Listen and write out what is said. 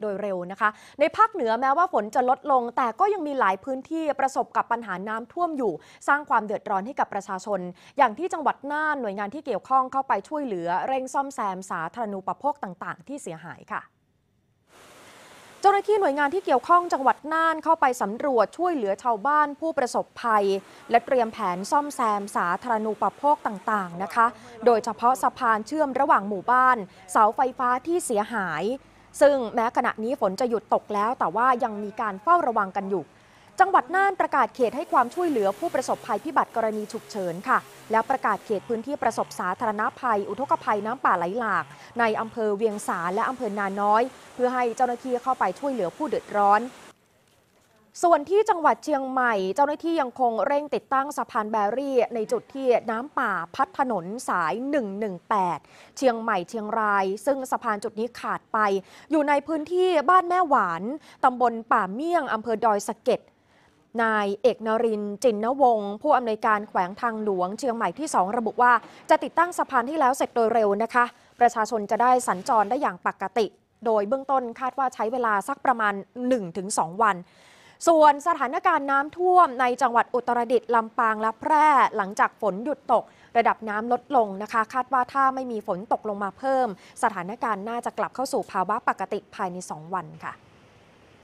โดยเร็วนะคะ ในภาคเหนือแม้ว่าฝนจะลดลง แต่ก็ยังมีหลายพื้นที่ประสบ กับปัญหาน้ำท่วมอยู่ สร้างความเดือดร้อนให้กับประชาชน อย่างที่จังหวัดน่านหน่วยงานที่เกี่ยวข้องเข้าไปช่วยเหลือเร่งซ่อมแซมสาธารณูปโภคต่างๆ ที่เสียหายค่ะเจ้าหน้าที่หน่วยงานที่เกี่ยวข้องจังหวัดน่านเข้าไปสำรวจช่วยเหลือชาวบ้านผู้ประสบภัย และเตรียมแผนซ่อมแซมสาธารณูปโภคต่างๆนะคะ โดยเฉพาะสะพานเชื่อมระหว่างหมู่บ้าน เสาไฟฟ้าที่เสียหายซึ่งแม้ขณะนี้ฝนจะหยุดตกแล้วแต่ว่ายังมีการเฝ้าระวังกันอยู่ จังหวัดน่านประกาศเขตให้ความช่วยเหลือผู้ประสบภัยพิบัติกรณีฉุกเฉินค่ะ แล้วประกาศเขตพื้นที่ประสบสาธารณภัย อุทกภัยน้ำป่าไหลหลาก ในอำเภอเวียงสาและอำเภอนาน้อย เพื่อให้เจ้าหน้าที่เข้าไปช่วยเหลือผู้เดือดร้อนส่วนที่จังหวัดเชียงใหม่ เจ้าหน้าที่ยังคงเร่งติดตั้งสะพานแบรี่ในจุดที่น้ำป่าพัดถนนสาย 118เชียงใหม่เชียงรายซึ่งสะพานจุดนี้ขาดไป อยู่ในพื้นที่บ้านแม่หวานตำบลป่าเมี่ยงอำเภอดอยสะเก็ด นายเอกนรินจินนวงศ์ผู้อำนวยการแขวงทางหลวง เชียงใหม่ที่ 2 ระบุว่า จะติดตั้งสะพานที่แล้วเสร็จโดยเร็วนะคะ ประชาชนจะได้สัญจรได้อย่างปกติ โดยเบื้องต้นคาดว่าใช้เวลาสักประมาณ 1-2 วันส่วนสถานการณ์น้ำท่วมในจังหวัดอุตรดิตถ์ลำปางและแพร่หลังจากฝนหยุดตกระดับน้ำลดลงนะคะ คาดว่าถ้าไม่มีฝนตกลงมาเพิ่ม สถานการณ์น่าจะกลับเข้าสู่ภาวะปกติภายใน 2 วันค่ะ